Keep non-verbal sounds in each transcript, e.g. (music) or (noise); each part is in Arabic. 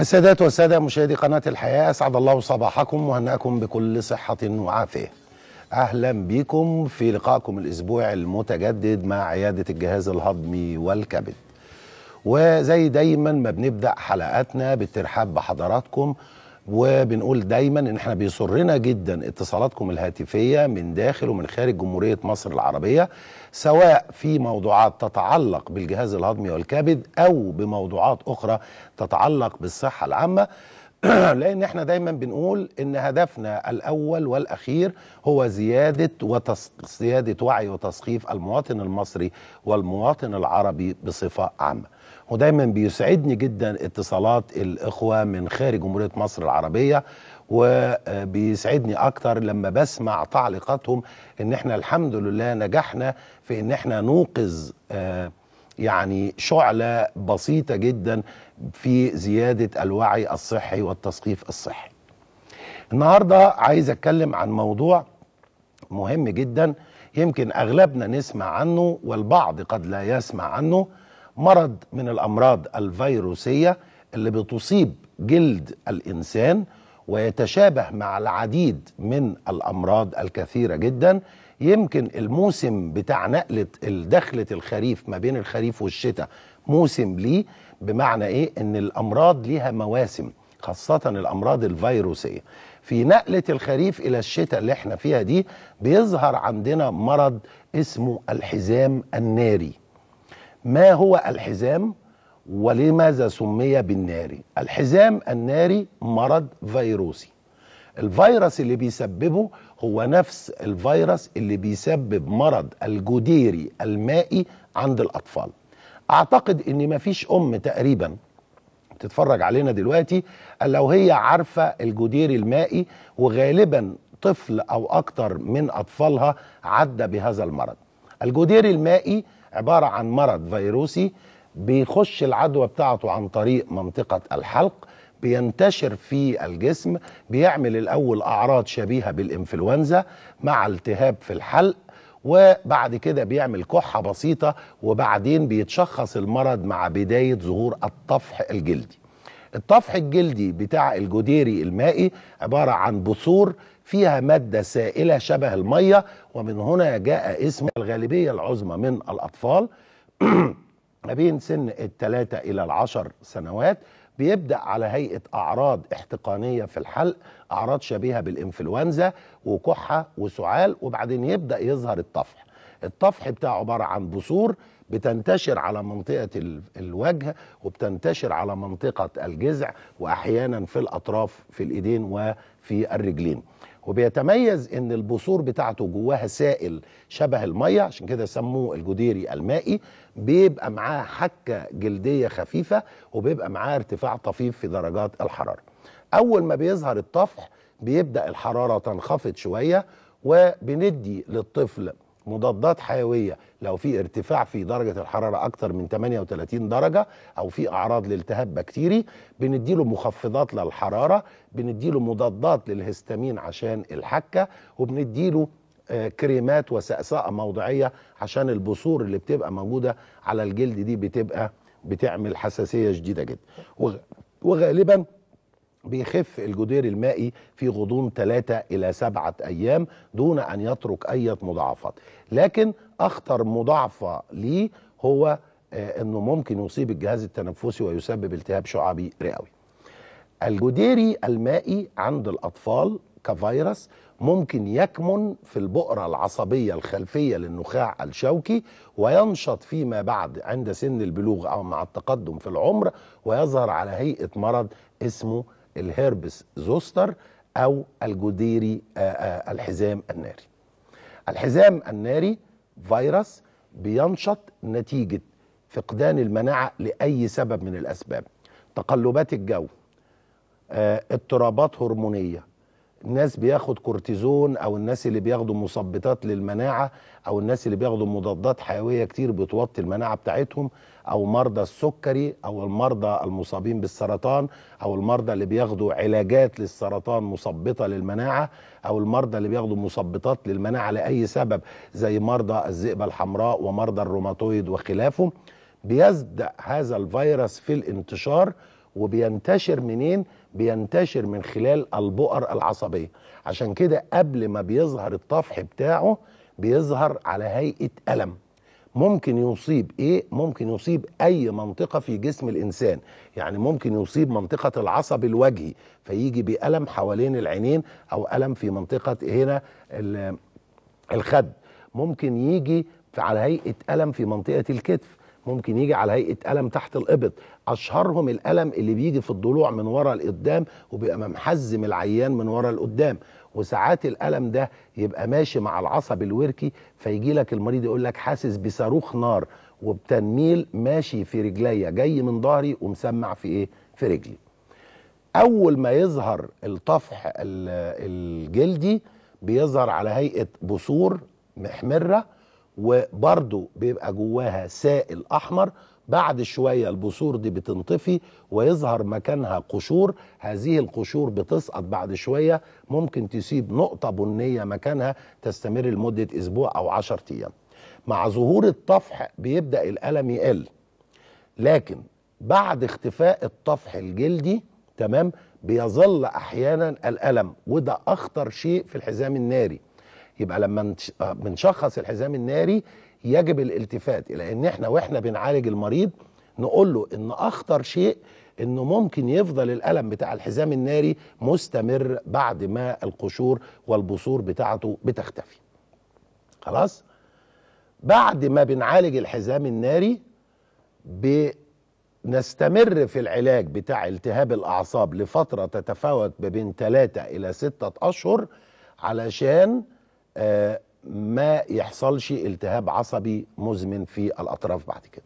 السادات والسادة مشاهدي قناة الحياة أسعد الله صباحكم وهنأكم بكل صحة وعافية أهلا بكم في لقائكم الأسبوع المتجدد مع عيادة الجهاز الهضمي والكبد وزي دايما ما بنبدا حلقاتنا بالترحاب بحضراتكم وبنقول دايما ان احنا بيسرنا جدا اتصالاتكم الهاتفيه من داخل ومن خارج جمهوريه مصر العربيه سواء في موضوعات تتعلق بالجهاز الهضمي والكبد او بموضوعات اخرى تتعلق بالصحه العامه (clears throat) لان احنا دايما بنقول ان هدفنا الاول والاخير هو زياده وتص... زياده وعي وتثقيف المواطن المصري والمواطن العربي بصفه عامه ودايما بيسعدني جدا اتصالات الاخوه من خارج جمهوريه مصر العربيه وبيسعدني اكتر لما بسمع تعليقاتهم ان احنا الحمد لله نجحنا في ان احنا نوقظ آه، يعني شعله بسيطه جدا في زياده الوعي الصحي والتثقيف الصحي. النهارده عايز اتكلم عن موضوع مهم جدا يمكن اغلبنا نسمع عنه والبعض قد لا يسمع عنه مرض من الأمراض الفيروسية اللي بتصيب جلد الإنسان ويتشابه مع العديد من الأمراض الكثيرة جدا يمكن الموسم بتاع نقلة دخلة الخريف ما بين الخريف والشتاء موسم ليه بمعنى إيه إن الأمراض ليها مواسم خاصة الأمراض الفيروسية في نقلة الخريف إلى الشتاء اللي احنا فيها دي بيظهر عندنا مرض اسمه الحزام الناري ما هو الحزام ولماذا سمي بالناري الحزام الناري مرض فيروسي الفيروس اللي بيسببه هو نفس الفيروس اللي بيسبب مرض الجديري المائي عند الأطفال أعتقد إن مفيش أم تقريباً بتتفرج علينا دلوقتي لو هي عارفة الجديري المائي وغالبا طفل أو أكتر من أطفالها عدى بهذا المرض الجدير المائي عباره عن مرض فيروسي بيخش العدوى بتاعته عن طريق منطقه الحلق بينتشر في الجسم بيعمل الاول اعراض شبيهه بالانفلونزا مع التهاب في الحلق وبعد كده بيعمل كحه بسيطه وبعدين بيتشخص المرض مع بدايه ظهور الطفح الجلدي الطفح الجلدي بتاع الجديري المائي عباره عن بثور فيها مادة سائلة شبه المية ومن هنا جاء اسم الغالبية العظمى من الأطفال (clears throat) ما بين سن الثلاثة إلى العشر سنوات بيبدأ على هيئة أعراض احتقانية في الحلق أعراض شبيهة بالإنفلونزا وكحة وسعال وبعدين يبدأ يظهر الطفح الطفح بتاعه عبارة عن بثور بتنتشر على منطقة الوجه وبتنتشر على منطقة الجذع وأحيانا في الأطراف في الإيدين وفي الرجلين وبيتميز ان البثور بتاعته جواها سائل شبه الميه عشان كده سموه الجديري المائي بيبقى معاه حكه جلديه خفيفه وبيبقى معاه ارتفاع طفيف في درجات الحراره اول ما بيظهر الطفح بيبدا الحراره تنخفض شويه وبندي للطفل مضادات حيويه لو في ارتفاع في درجه الحراره اكتر من 38 درجه او في اعراض لالتهاب بكتيري بنديله مخفضات للحراره بنديله مضادات للهستامين عشان الحكه وبنديله آه، كريمات وسقسقه موضعيه عشان البثور اللي بتبقى موجوده على الجلد دي بتبقى بتعمل حساسيه شديده جدا وغالبا بيخف الجدير المائي في غضون 3 إلى 7 أيام دون أن يترك أي مضاعفات لكن أخطر مضاعفة ليه هو آه، أنه ممكن يصيب الجهاز التنفسي ويسبب التهاب شعبي رئوي الجديري المائي عند الأطفال كفيروس ممكن يكمن في البؤرة العصبية الخلفية للنخاع الشوكي وينشط فيما بعد عند سن البلوغ أو مع التقدم في العمر ويظهر على هيئة مرض اسمه الهيربس زوستر او الجديري آه، آه، الحزام الناري الحزام الناري فيروس بينشط نتيجه فقدان المناعه لاي سبب من الاسباب تقلبات الجو آه، اضطرابات هرمونيه الناس بياخد كورتيزون او الناس اللي بياخدوا مثبطات للمناعه او الناس اللي بياخدوا مضادات حيويه كتير بتوطي المناعه بتاعتهم او مرضى السكري او المرضى المصابين بالسرطان او المرضى اللي بياخدوا علاجات للسرطان مثبطه للمناعه او المرضى اللي بياخدوا مثبطات للمناعه لاي سبب زي مرضى الذئبه الحمراء ومرضى الروماتويد وخلافه بيزدأ هذا الفيروس في الانتشار وبينتشر منين؟ بينتشر من خلال البؤر العصبيه عشان كده قبل ما بيظهر الطفح بتاعه بيظهر على هيئه الم ممكن يصيب ايه ممكن يصيب اي منطقه في جسم الانسان يعني ممكن يصيب منطقه العصب الوجهي فيجي بألم حوالين العينين او ألم في منطقه هنا الخد ممكن يجي على هيئه ألم في منطقه الكتف ممكن يجي على هيئه ألم تحت الإبط اشهرهم الالم اللي بيجي في الضلوع من ورا القدام وبيبقى محزم العيان من ورا القدام وساعات الالم ده يبقى ماشي مع العصب الوركي فيجي لك المريض يقول لك حاسس بصاروخ نار وبتنميل ماشي في رجليا جاي من ظهري ومسمع في ايه في رجلي اول ما يظهر الطفح الجلدي بيظهر على هيئه بثور محمره وبرده بيبقى جواها سائل احمر بعد شوية البثور دي بتنطفي ويظهر مكانها قشور هذه القشور بتسقط بعد شوية ممكن تسيب نقطة بنية مكانها تستمر لمدة أسبوع أو عشر أيام مع ظهور الطفح بيبدأ الألم يقل لكن بعد اختفاء الطفح الجلدي تمام بيظل أحيانا الألم وده أخطر شيء في الحزام الناري يبقى لما آه، بنشخص الحزام الناري يجب الالتفات الى ان احنا واحنا بنعالج المريض نقول له ان اخطر شيء انه ممكن يفضل الالم بتاع الحزام الناري مستمر بعد ما القشور والبثور بتاعته بتختفي خلاص بعد ما بنعالج الحزام الناري بنستمر في العلاج بتاع التهاب الاعصاب لفتره تتفاوت ما بين 3 الى 6 اشهر علشان آه ما يحصلش التهاب عصبي مزمن في الاطراف بعد كده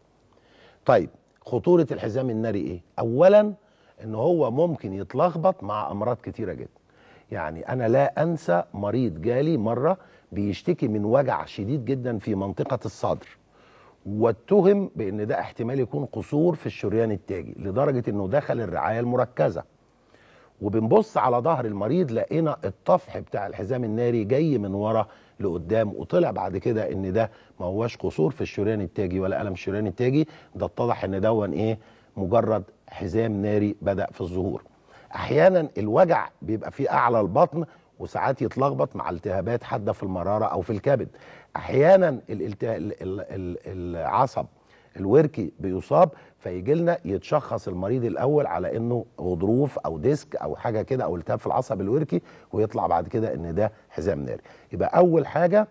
طيب خطوره الحزام الناري ايه اولا ان هو ممكن يتلخبط مع امراض كتيره جدا يعني انا لا انسى مريض جالي مره بيشتكي من وجع شديد جدا في منطقه الصدر واتهم بان ده احتمال يكون قصور في الشريان التاجي لدرجه انه دخل الرعايه المركزه وبنبص على ظهر المريض لقينا الطفح بتاع الحزام الناري جاي من ورا لقدام وطلع بعد كده ان ده ما هواش قصور في الشريان التاجي ولا الم الشريان التاجي ده اتضح ان دون ايه مجرد حزام ناري بدا في الظهور احيانا الوجع بيبقى في اعلى البطن وساعات يتلخبط مع التهابات حاده في المراره او في الكبد احيانا العصب الوركي بيصاب فيجي لنا يتشخص المريض الاول على انه غضروف او ديسك او حاجه كده او التهاب في العصب الوركي ويطلع بعد كده ان ده حزام ناري يبقى اول حاجه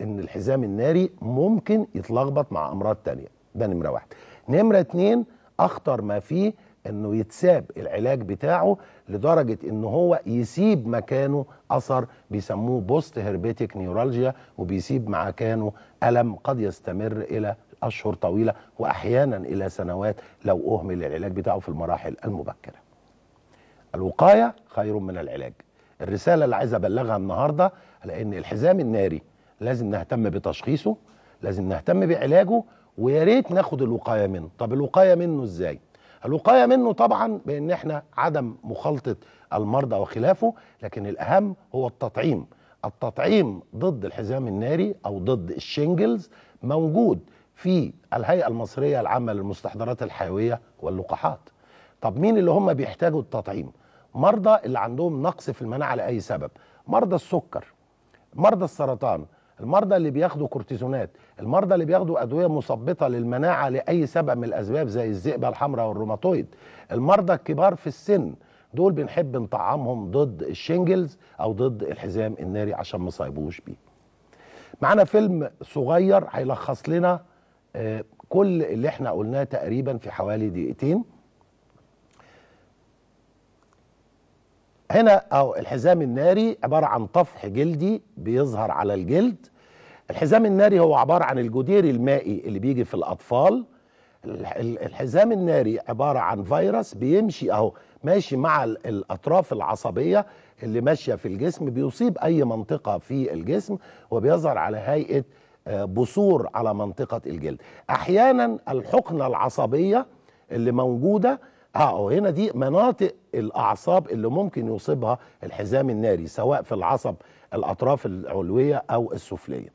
ان الحزام الناري ممكن يتلخبط مع امراض تانية ده نمره واحد نمره اتنين اخطر ما فيه انه يتساب العلاج بتاعه لدرجه ان هو يسيب مكانه اثر بيسموه بوست هيربيتك نيورالجيا وبيسيب مكانه الم قد يستمر الى أشهر طويلة وأحيانا إلى سنوات لو أهمل العلاج بتاعه في المراحل المبكرة الوقاية خير من العلاج الرسالة اللي عايز أبلغها النهاردة لأن الحزام الناري لازم نهتم بتشخيصه لازم نهتم بعلاجه ويا ريت ناخد الوقاية منه طب الوقاية منه إزاي؟ الوقايه منه طبعا بان احنا عدم مخالطه المرضى وخلافه لكن الاهم هو التطعيم التطعيم ضد الحزام الناري او ضد الشنجلز موجود في الهيئه المصريه العامه للمستحضرات الحيويه واللقاحات طب مين اللي هم بيحتاجوا التطعيم مرضى اللي عندهم نقص في المناعه لاي سبب مرضى السكر مرضى السرطان المرضى اللي بياخدوا كورتيزونات المرضى اللي بياخدوا ادويه مثبطه للمناعه لاي سبب من الاسباب زي الذئبه الحمراء والروماتويد المرضى الكبار في السن دول بنحب نطعمهم ضد الشنجلز او ضد الحزام الناري عشان ما يصيبوش بيه معانا فيلم صغير هيلخص لنا كل اللي احنا قلناه تقريبا في حوالي دقيقتين هنا اهو الحزام الناري عباره عن طفح جلدي بيظهر على الجلد الحزام الناري هو عباره عن الجدير المائي اللي بيجي في الاطفال الحزام الناري عباره عن فيروس بيمشي اهو ماشي مع الاطراف العصبيه اللي ماشيه في الجسم بيصيب اي منطقه في الجسم وبيظهر على هيئه بثور على منطقة الجلد أحيانا الحقنة العصبية اللي موجودة اه هنا دي مناطق الاعصاب اللي ممكن يصيبها الحزام الناري سواء في العصب الاطراف العلويه او السفليه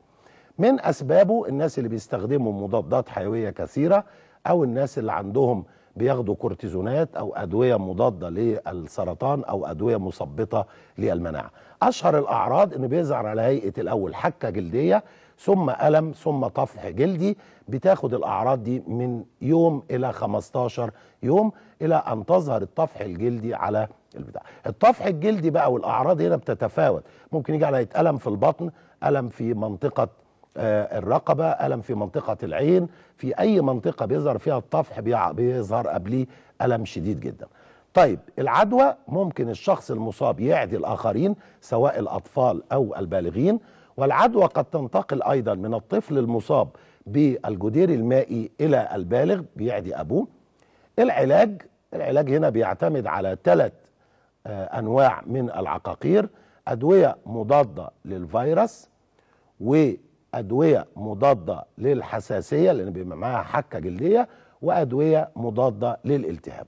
من اسبابه الناس اللي بيستخدموا مضادات حيويه كثيره او الناس اللي عندهم بياخدوا كورتيزونات او ادويه مضاده للسرطان او ادويه مثبطه للمناعه اشهر الاعراض انه بيظهر على هيئه الاول حكه جلديه ثم ألم ثم طفح جلدي بتاخد الأعراض دي من يوم إلى 15 يوم إلى أن تظهر الطفح الجلدي على البتاع الطفح الجلدي بقى والأعراض هنا بتتفاوت ممكن يجي على ألم في البطن ألم في منطقة آه، الرقبة ألم في منطقة العين في أي منطقة بيظهر فيها الطفح بيظهر قبليه ألم شديد جدا طيب العدوى ممكن الشخص المصاب يعدي الآخرين سواء الأطفال أو البالغين والعدوى قد تنتقل أيضا من الطفل المصاب بالجدير المائي إلى البالغ بيعدي أبوه العلاج العلاج هنا بيعتمد على ثلاث آه، أنواع من العقاقير أدوية مضادة للفيروس وأدوية مضادة للحساسية لأن بيبقى معاها حكة جلدية وأدوية مضادة للالتهاب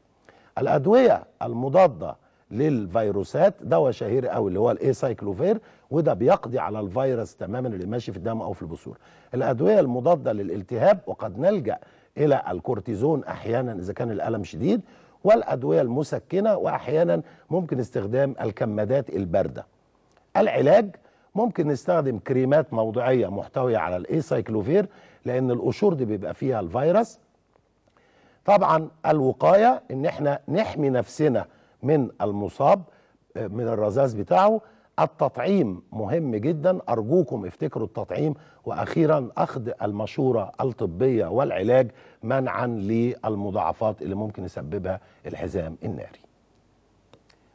الأدوية المضادة للفيروسات دواء شهير قوي اللي هو سايكلوفير وده بيقضي على الفيروس تماما اللي ماشي في الدم او في البصور الادويه المضاده للالتهاب وقد نلجا الى الكورتيزون احيانا اذا كان الالم شديد والادويه المسكنه واحيانا ممكن استخدام الكمادات البارده العلاج ممكن نستخدم كريمات موضعيه محتويه على الايسايكلوفير لان القشور دي بيبقى فيها الفيروس طبعا الوقايه ان احنا نحمي نفسنا من المصاب من الرذاذ بتاعه التطعيم مهم جدا أرجوكم افتكروا التطعيم وأخيرا أخذ المشورة الطبية والعلاج منعا للمضاعفات اللي ممكن يسببها الحزام الناري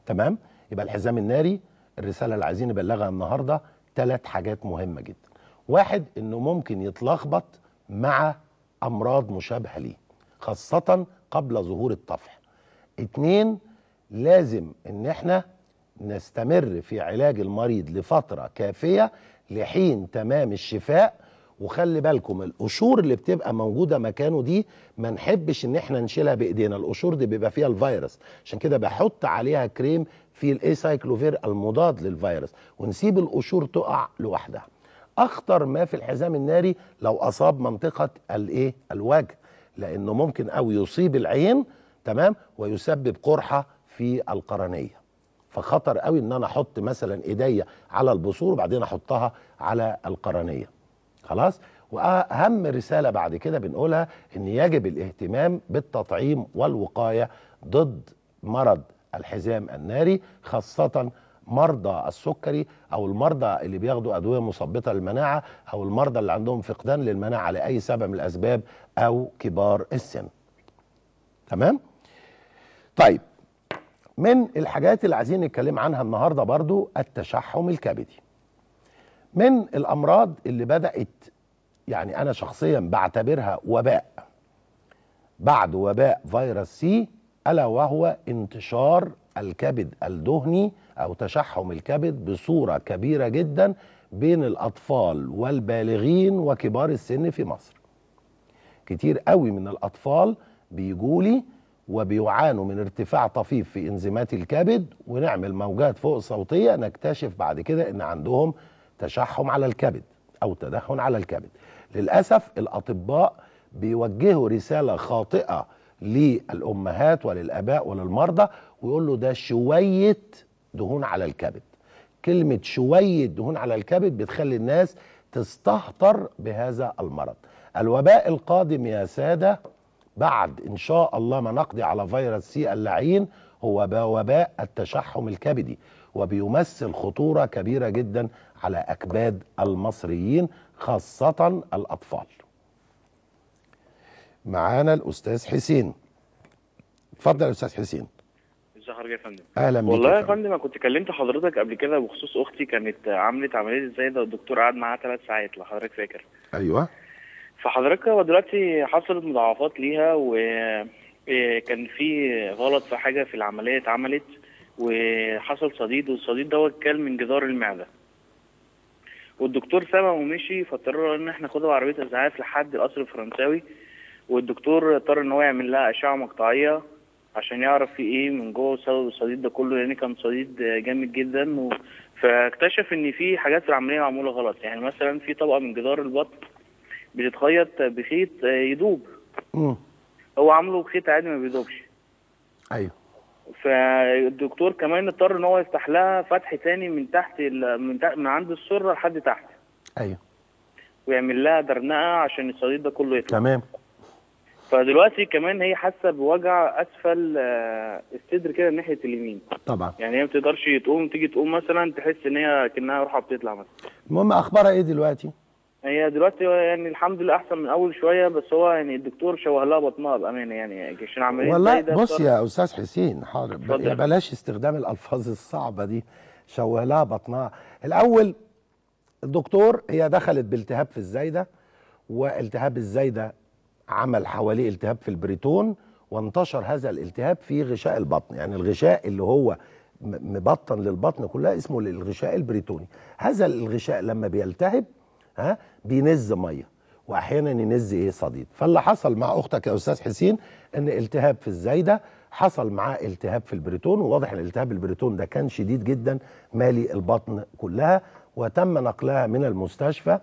تمام؟ يبقى الحزام الناري الرسالة اللي عايزين نبلغها النهاردة ثلاث حاجات مهمة جدا واحد أنه ممكن يتلخبط مع أمراض مشابهة ليه خاصة قبل ظهور الطفح اتنين لازم ان احنا نستمر في علاج المريض لفتره كافيه لحين تمام الشفاء وخلي بالكم القشور اللي بتبقى موجوده مكانه دي ما نحبش ان احنا نشيلها بايدينا القشور دي بيبقى فيها الفيروس عشان كده بحط عليها كريم في الايسايكلوفير المضاد للفيروس ونسيب القشور تقع لوحدها اخطر ما في الحزام الناري لو اصاب منطقه الايه الوجه لانه ممكن او يصيب العين تمام ويسبب قرحه في القرنيه فخطر قوي ان انا احط مثلا ايديا على البصور وبعدين احطها على القرنيه خلاص واهم رساله بعد كده بنقولها ان يجب الاهتمام بالتطعيم والوقايه ضد مرض الحزام الناري خاصه مرضى السكري او المرضى اللي بياخدوا ادويه مثبطه للمناعه او المرضى اللي عندهم فقدان للمناعه لاي سبب من الاسباب او كبار السن تمام طيب من الحاجات اللي عايزين نتكلم عنها النهارده برضو التشحم الكبدي من الامراض اللي بدات يعني انا شخصيا بعتبرها وباء بعد وباء فيروس سي الا وهو انتشار الكبد الدهني او تشحم الكبد بصوره كبيره جدا بين الاطفال والبالغين وكبار السن في مصر كتير قوي من الاطفال بيجولي وبيعانوا من ارتفاع طفيف في انزيمات الكبد ونعمل موجات فوق صوتيه نكتشف بعد كده ان عندهم تشحم على الكبد او تدهن على الكبد للاسف الاطباء بيوجهوا رساله خاطئه للامهات وللاباء وللمرضى ويقول له ده شويه دهون على الكبد كلمه شويه دهون على الكبد بتخلي الناس تستهتر بهذا المرض الوباء القادم يا ساده بعد إن شاء الله ما نقضي على فيروس سي اللعين هو وباء التشحم الكبدي وبيمثل خطورة كبيرة جدا على أكباد المصريين خاصة الأطفال معانا الأستاذ حسين اتفضل يا أستاذ حسين ازي حضرتك يا فندم اهلا بيك والله يا فندم انا كنت كلمت حضرتك قبل كده بخصوص اختي كانت عملت عمليه ازاي ده الدكتور قعد معاها ثلاث ساعات لو حضرتك فاكر ايوه فحضرتك هو دلوقتي حصلت مضاعفات ليها وكان إيه، في غلط في حاجه في العمليه اتعملت وحصل صديد والصديد دوت كان من جدار المعده والدكتور سمع ومشي فاضطر ان احنا ناخدها بعربيه اسعاف لحد القصر الفرنساوي والدكتور اضطر ان هو يعمل لها اشعه مقطعيه عشان يعرف في ايه من جوه سبب الصديد ده كله لان كان صديد جامد جدا و... فاكتشف ان في حاجات في العمليه معموله غلط يعني مثلا في طبقه من جدار البطن بتتخيط بخيط آه، يدوب هو عامله بخيط عادي ما بيدوبش ايوه فالدكتور كمان اضطر ان هو يفتح لها فتح ثاني من تحت من, تحت من عند السره لحد تحت ايوه ويعمل لها درنقه عشان الصديد ده كله يطلع تمام فدلوقتي كمان هي حاسه بوجع اسفل آه، الصدر كده ناحيه اليمين طبعا يعني هي ما بتقدرش تقوم تيجي تقوم مثلا تحس ان هي كانها روحها بتطلع مثلا المهم اخبارها ايه دلوقتي؟ هي دلوقتي يعني الحمد لله احسن من اول شويه بس هو يعني الدكتور شوه لها بطنها بامانه يعني عشان عمليه والله بص يا استاذ حسين حاضر بلاش استخدام الالفاظ الصعبه دي شوه لها بطنها الاول الدكتور هي دخلت بالتهاب في الزايده والتهاب الزايده عمل حواليه التهاب في البريتون وانتشر هذا الالتهاب في غشاء البطن يعني الغشاء اللي هو مبطن للبطن كلها اسمه الغشاء البريتوني هذا الغشاء لما بيلتهب ها بينز ميه واحيانا ينز ايه صديد فاللي حصل مع اختك يا استاذ حسين ان التهاب في الزايده حصل معاه التهاب في البريتون وواضح ان التهاب البريتون ده كان شديد جدا مالي البطن كلها وتم نقلها من المستشفى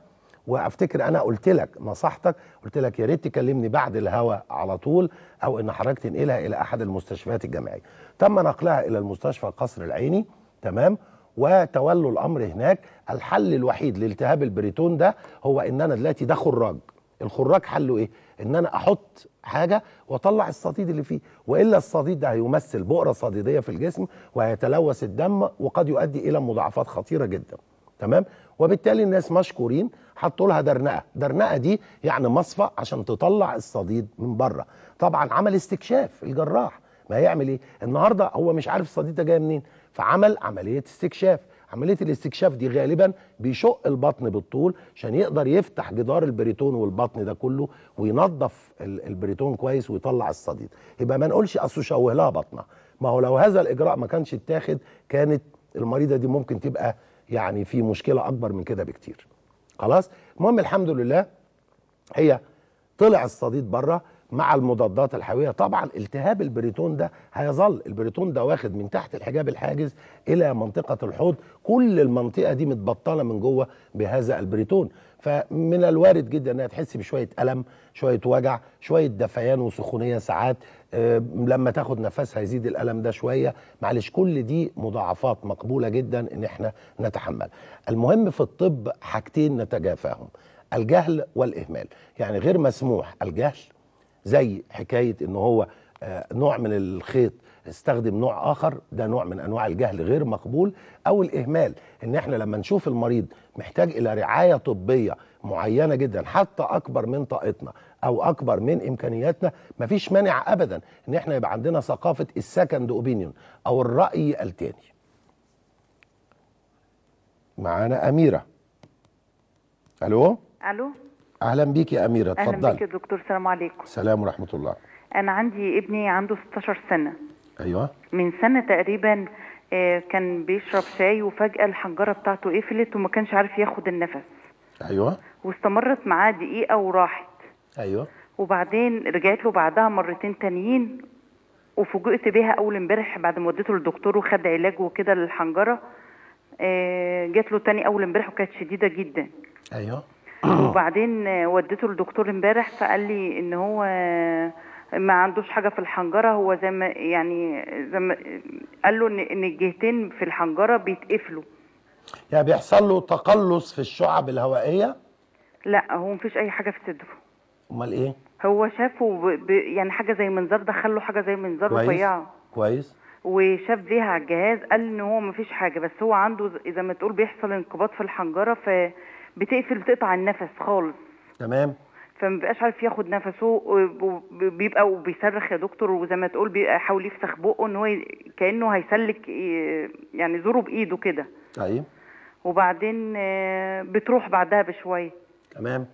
وافتكر انا قلت لك نصحتك قلت لك يا ريت تكلمني بعد الهواء على طول او ان حضرتك تنقلها الى احد المستشفيات الجامعيه تم نقلها الى المستشفى القصر العيني تمام وتولوا الامر هناك الحل الوحيد لالتهاب البريتون ده هو ان انا دلوقتي ده خراج الخراج حله ايه ان انا احط حاجه واطلع الصديد اللي فيه والا الصديد ده هيمثل بؤره صديديه في الجسم وهيتلوث الدم وقد يؤدي الى مضاعفات خطيره جدا تمام وبالتالي الناس مشكورين حطوا لها درنقه درنقه دي يعني مصفى عشان تطلع الصديد من بره طبعا عمل استكشاف الجراح ما هيعمل ايه النهارده هو مش عارف الصديد ده جاي منين فعمل عمليه استكشاف عمليه الاستكشاف دي غالبا بيشق البطن بالطول عشان يقدر يفتح جدار البريتون والبطن ده كله وينظف البريتون كويس ويطلع الصديد يبقى ما نقولش اصل شوه لها بطنها ما هو لو هذا الاجراء ما كانش اتاخد كانت المريضه دي ممكن تبقى يعني في مشكله اكبر من كده بكتير خلاص المهم الحمد لله هي طلع الصديد بره مع المضادات الحيويه طبعا التهاب البريتون ده هيظل البريتون ده واخد من تحت الحجاب الحاجز الى منطقه الحوض كل المنطقه دي متبطله من جوه بهذا البريتون فمن الوارد جدا انها تحس بشويه الم شويه وجع شويه دفيان وسخونيه ساعات أه لما تاخد نفسها يزيد الالم ده شويه معلش كل دي مضاعفات مقبوله جدا ان احنا نتحمل المهم في الطب حاجتين نتجافاهم الجهل والاهمال يعني غير مسموح الجهل زي حكايه ان هو آه، نوع من الخيط استخدم نوع اخر ده نوع من انواع الجهل غير مقبول او الاهمال ان احنا لما نشوف المريض محتاج الى رعايه طبيه معينه جدا حتى اكبر من طاقتنا او اكبر من امكانياتنا مفيش مانع ابدا ان احنا يبقى عندنا ثقافه السكند اوبينيون او الراي التاني معانا اميره الو الو اهلا بيك يا اميره اتفضلي اهلا بيك يا دكتور السلام عليكم السلام ورحمه الله انا عندي ابني عنده 16 سنه ايوه من سنه تقريبا آه، كان بيشرب شاي وفجاه الحنجره بتاعته قفلت وما كانش عارف ياخد النفس ايوه واستمرت معاه دقيقه وراحت ايوه وبعدين رجعت له بعدها مرتين تانيين وفوجئت بيها اول امبارح بعد ما وديته للدكتور وخد علاج وكده للحنجره آه، جات له تاني اول امبارح وكانت شديده جدا ايوه وبعدين وديته للدكتور امبارح فقال لي ان هو ما عندوش حاجه في الحنجره هو زي ما يعني زي ما قال له ان الجهتين في الحنجره بيتقفلوا يعني بيحصل له تقلص في الشعب الهوائيه لا هو مفيش اي حاجه في صدره امال ايه هو شافه ب... ب... يعني حاجه زي منظار دخل له حاجه زي منظار رفيعه كويس وشاف بيها على الجهاز قال ان هو مفيش حاجه بس هو عنده زي ما تقول بيحصل انقباض في الحنجره ف بتقفل بتقطع النفس خالص تمام فما بيبقاش عارف ياخد نفسه وبيبقى وبيصرخ يا دكتور وزي ما تقول بيحاول يفسخ بقه ان هو كانه هيسلك إيه، يعني زوره بايده كده ايوه وبعدين آه، بتروح بعدها بشويه تمام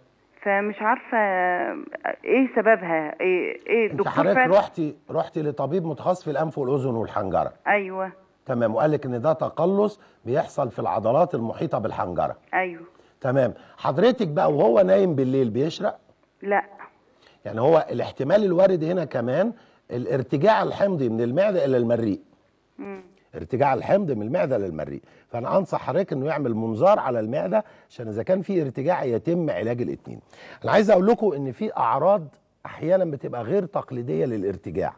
فمش عارفه آه، ايه سببها ايه ايه انت حضرتك رحتي رحتي لطبيب متخصص في الانف والاذن والحنجره ايوه تمام وقال لك ان ده تقلص بيحصل في العضلات المحيطه بالحنجره ايوه تمام حضرتك بقى وهو نايم بالليل بيشرق لا يعني هو الاحتمال الوارد هنا كمان الارتجاع الحمضي من المعده الى المريء ارتجاع الحمض من المعده للمريء فانا انصح حضرتك انه يعمل منظار على المعده عشان اذا كان في ارتجاع يتم علاج الاثنين انا عايز اقول لكم ان في اعراض احيانا بتبقى غير تقليديه للارتجاع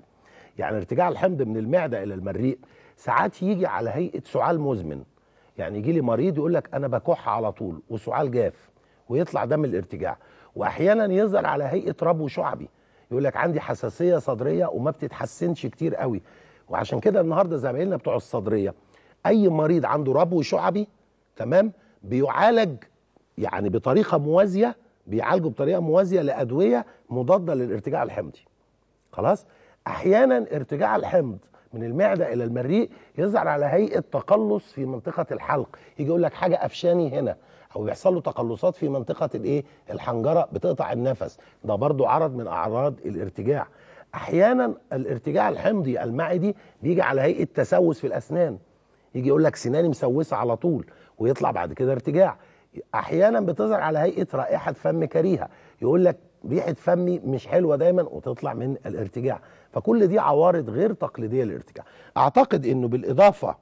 يعني ارتجاع الحمض من المعده الى المريء ساعات يجي على هيئه سعال مزمن يعني يجي لي مريض يقول لك انا بكح على طول وسعال جاف ويطلع دم الارتجاع واحيانا يظهر على هيئه ربو شعبي يقول لك عندي حساسيه صدريه وما بتتحسنش كتير قوي وعشان كده النهارده زمايلنا بتوع الصدريه اي مريض عنده ربو شعبي تمام بيعالج يعني بطريقه موازيه بيعالجه بطريقه موازيه لادويه مضاده للارتجاع الحمضي خلاص احيانا ارتجاع الحمض من المعدة إلى المريء يظهر على هيئة تقلص في منطقة الحلق يجي يقول لك حاجة أفشاني هنا أو بيحصل له تقلصات في منطقة الإيه الحنجرة بتقطع النفس ده برضو عرض من أعراض الارتجاع أحيانا الارتجاع الحمضي المعدي بيجي على هيئة تسوس في الأسنان يجي يقول لك سناني مسوسة على طول ويطلع بعد كده ارتجاع أحيانا بتظهر على هيئة رائحة فم كريهة يقول لك ريحه فمي مش حلوه دايما وتطلع من الارتجاع فكل دي عوارض غير تقليديه للارتجاع اعتقد انه بالاضافه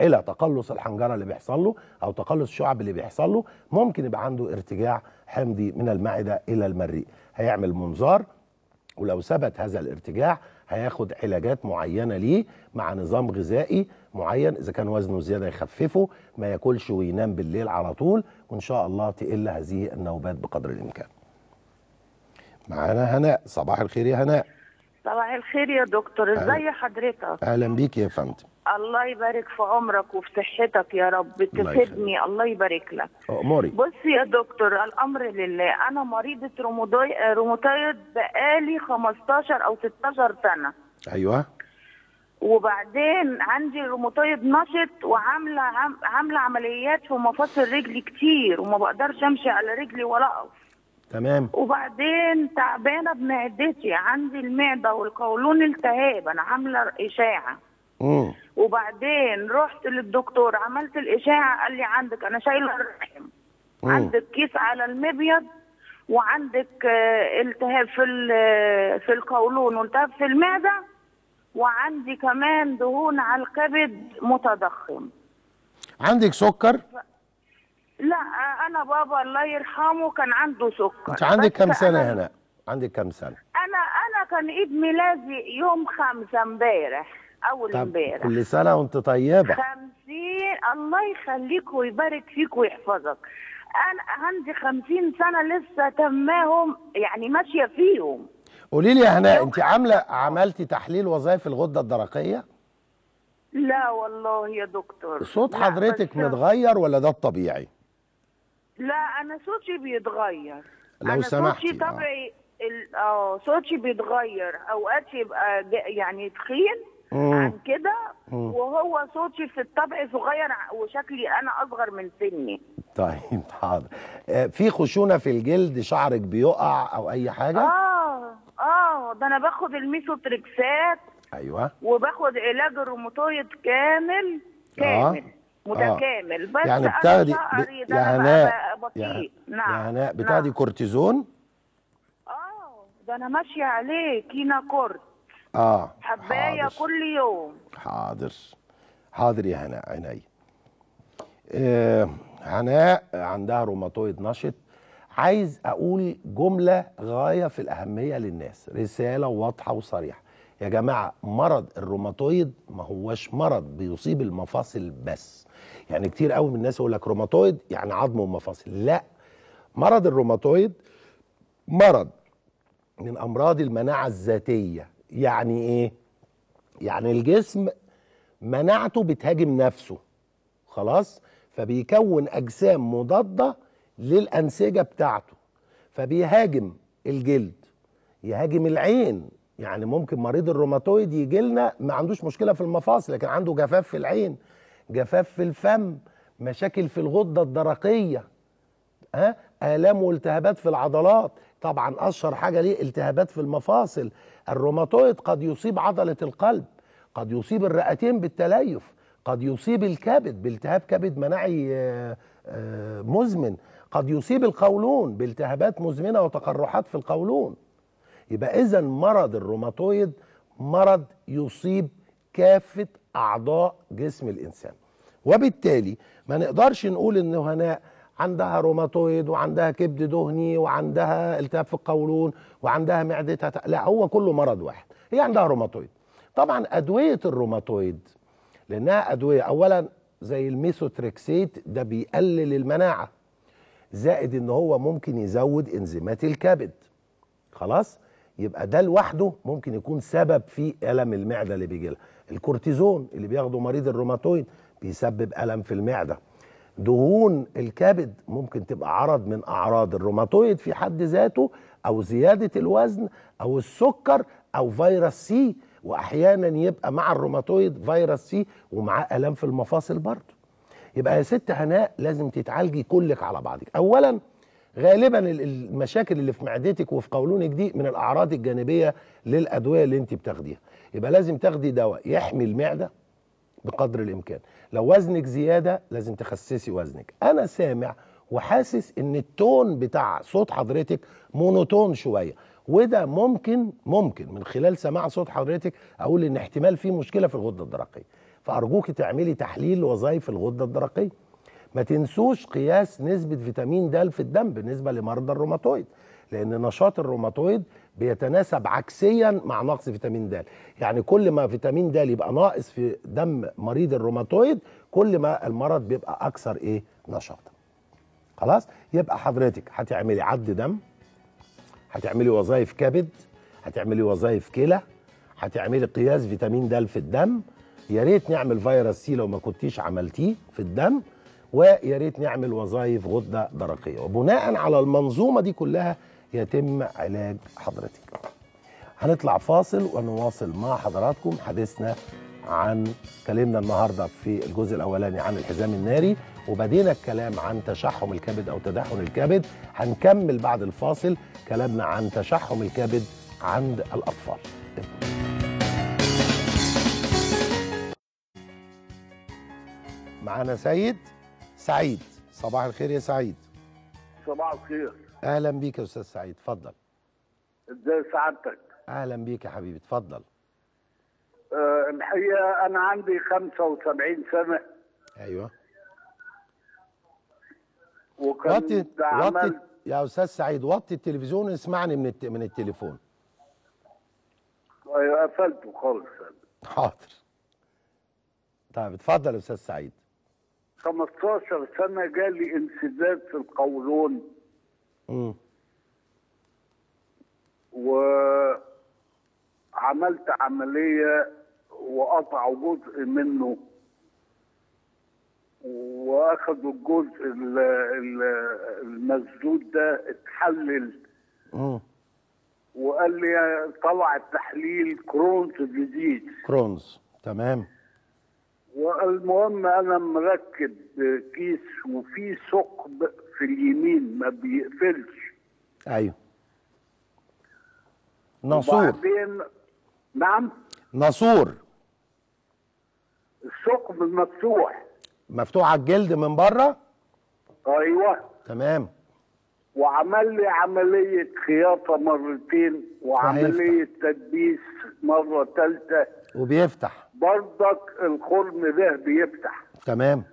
الى تقلص الحنجره اللي بيحصل له او تقلص الشعب اللي بيحصل له ممكن يبقى عنده ارتجاع حمضي من المعده الى المريء هيعمل منظار ولو ثبت هذا الارتجاع هياخد علاجات معينه ليه مع نظام غذائي معين اذا كان وزنه زياده يخففه ما ياكلش وينام بالليل على طول وان شاء الله تقل هذه النوبات بقدر الامكان معانا هناء صباح الخير يا هناء صباح الخير يا دكتور ازي حضرتك اهلا بيك يا فندم الله يبارك في عمرك وفي صحتك يا رب تفيدني الله يبارك لك اموري بص يا دكتور الامر لله انا مريضه روموتايد بقالي 15 او 16 سنه ايوه وبعدين عندي روموتايد نشط وعامله عامله عمليات في مفاصل رجلي كتير وما بقدرش امشي على رجلي ولا اقف تمام وبعدين تعبانه بمعدتي عندي المعده والقولون التهاب انا عامله اشاعه وبعدين رحت للدكتور عملت الاشاعه قال لي عندك انا شايله الرحم عندك كيس على المبيض وعندك آه، التهاب في آه، في القولون والتهاب في المعده وعندي كمان دهون على الكبد متضخم عندك سكر ف... لا انا بابا الله يرحمه كان عنده سكر انت عندك كم سنه هنا عندك كم سنه انا انا كان عيد ميلادي يوم خمسة امبارح اول امبارح كل سنه وانت طيبه خمسين الله يخليك ويبارك فيك ويحفظك انا عندي خمسين سنه لسه تماهم يعني ماشيه فيهم قولي لي يا هناء انت عامله عملتي تحليل وظائف الغده الدرقيه لا والله يا دكتور صوت حضرتك متغير ولا ده الطبيعي لا انا صوتي بيتغير لو أنا سمحتي صوتي آه. طبعي اه صوتي بيتغير اوقات يبقى يعني تخين عن كده وهو صوتي في الطبع صغير وشكلي انا اصغر من سني طيب (laughs) حاضر آه، في خشونه في الجلد شعرك بيقع او اي حاجه اه اه ده انا باخد الميسوتريكسات ايوه وباخد علاج الروماتويد كامل آه. كامل آه. آه. متكامل بس يعني بتاخدي يا هناء يا هناء بتاخدي كورتيزون اه ده انا ماشيه عليه كينا كورت اه حبايه كل يوم حاضر حاضر يا هناء عيني آه هناء عندها روماتويد نشط عايز اقول جمله غايه في الاهميه للناس رساله واضحه وصريحه يا جماعه مرض الروماتويد ما هوش مرض بيصيب المفاصل بس يعني كتير قوي من الناس يقول لك روماتويد يعني عظم ومفاصل لا مرض الروماتويد مرض من امراض المناعه الذاتيه يعني ايه يعني الجسم مناعته بتهاجم نفسه خلاص فبيكون اجسام مضاده للانسجه بتاعته فبيهاجم الجلد يهاجم العين يعني ممكن مريض الروماتويد يجي لنا ما عندوش مشكله في المفاصل لكن عنده جفاف في العين جفاف في الفم مشاكل في الغده الدرقيه ها الام والتهابات في العضلات طبعا اشهر حاجه ليه التهابات في المفاصل الروماتويد قد يصيب عضله القلب قد يصيب الرئتين بالتليف قد يصيب الكبد بالتهاب كبد مناعي آه، آه، مزمن قد يصيب القولون بالتهابات مزمنه وتقرحات في القولون يبقى اذا مرض الروماتويد مرض يصيب كافه اعضاء جسم الانسان وبالتالي ما نقدرش نقول ان هناء عندها روماتويد وعندها كبد دهني وعندها التهاب في القولون وعندها معدتها لا هو كله مرض واحد هي عندها روماتويد طبعا ادويه الروماتويد لانها ادويه اولا زي الميثوتريكسيت ده بيقلل المناعه زائد ان هو ممكن يزود انزيمات الكبد خلاص يبقى ده لوحده ممكن يكون سبب في الم المعده اللي بيجي لها الكورتيزون اللي بياخده مريض الروماتويد بيسبب الم في المعده دهون الكبد ممكن تبقى عرض من اعراض الروماتويد في حد ذاته او زياده الوزن او السكر او فيروس سي واحيانا يبقى مع الروماتويد فيروس سي ومعاه الام في المفاصل برضه يبقى يا ست هناء لازم تتعالجي كلك على بعضك اولا غالبا المشاكل اللي في معدتك وفي قولونك دي من الاعراض الجانبيه للادويه اللي انت بتاخديها يبقى لازم تاخدي دواء يحمي المعده بقدر الامكان لو وزنك زياده لازم تخسسي وزنك انا سامع وحاسس ان التون بتاع صوت حضرتك مونوتون شويه وده ممكن ممكن من خلال سماع صوت حضرتك اقول ان احتمال في مشكله في الغده الدرقيه فارجوك تعملي تحليل وظائف الغده الدرقيه ما تنسوش قياس نسبه فيتامين د في الدم بالنسبه لمرضى الروماتويد لان نشاط الروماتويد بيتناسب عكسيا مع نقص فيتامين د يعني كل ما فيتامين د يبقى ناقص في دم مريض الروماتويد كل ما المرض بيبقى اكثر ايه نشاطا خلاص يبقى حضرتك هتعملي عد دم هتعملي وظائف كبد هتعملي وظائف كلى هتعملي قياس فيتامين د في الدم يا ريت نعمل فيروس سي لو ما كنتيش عملتيه في الدم ويا ريت نعمل وظائف غده درقيه وبناء على المنظومه دي كلها يتم علاج حضرتك هنطلع فاصل ونواصل مع حضراتكم حديثنا عن كلمنا النهارده في الجزء الاولاني عن الحزام الناري وبدينا الكلام عن تشحم الكبد او تدحن الكبد هنكمل بعد الفاصل كلامنا عن تشحم الكبد عند الاطفال معانا سيد سعيد صباح الخير يا سعيد صباح الخير اهلا بيك يا استاذ سعيد اتفضل ازي سعادتك اهلا بيك يا حبيبي اتفضل أه الحقيقه انا عندي 75 سنه ايوه وطي وطي يا استاذ سعيد وطي التلفزيون اسمعني من الت... من التليفون ايوه قفلته خالص حاضر طيب اتفضل يا استاذ سعيد 15 سنه جالي انسداد في القولون وعملت عملية وقطعوا جزء منه واخدوا الجزء المسدود ده اتحلل آه. وقال لي طلع التحليل كرونز جديد كرونز تمام والمهم انا مركب كيس وفيه ثقب في اليمين ما بيقفلش ايوه ناصور وبعدين نعم ناصور الثقب مفتوح مفتوح على الجلد من بره ايوه تمام وعمل لي عملية خياطة مرتين وعملية تدبيس مرة ثالثة وبيفتح برضك الخرم ده بيفتح تمام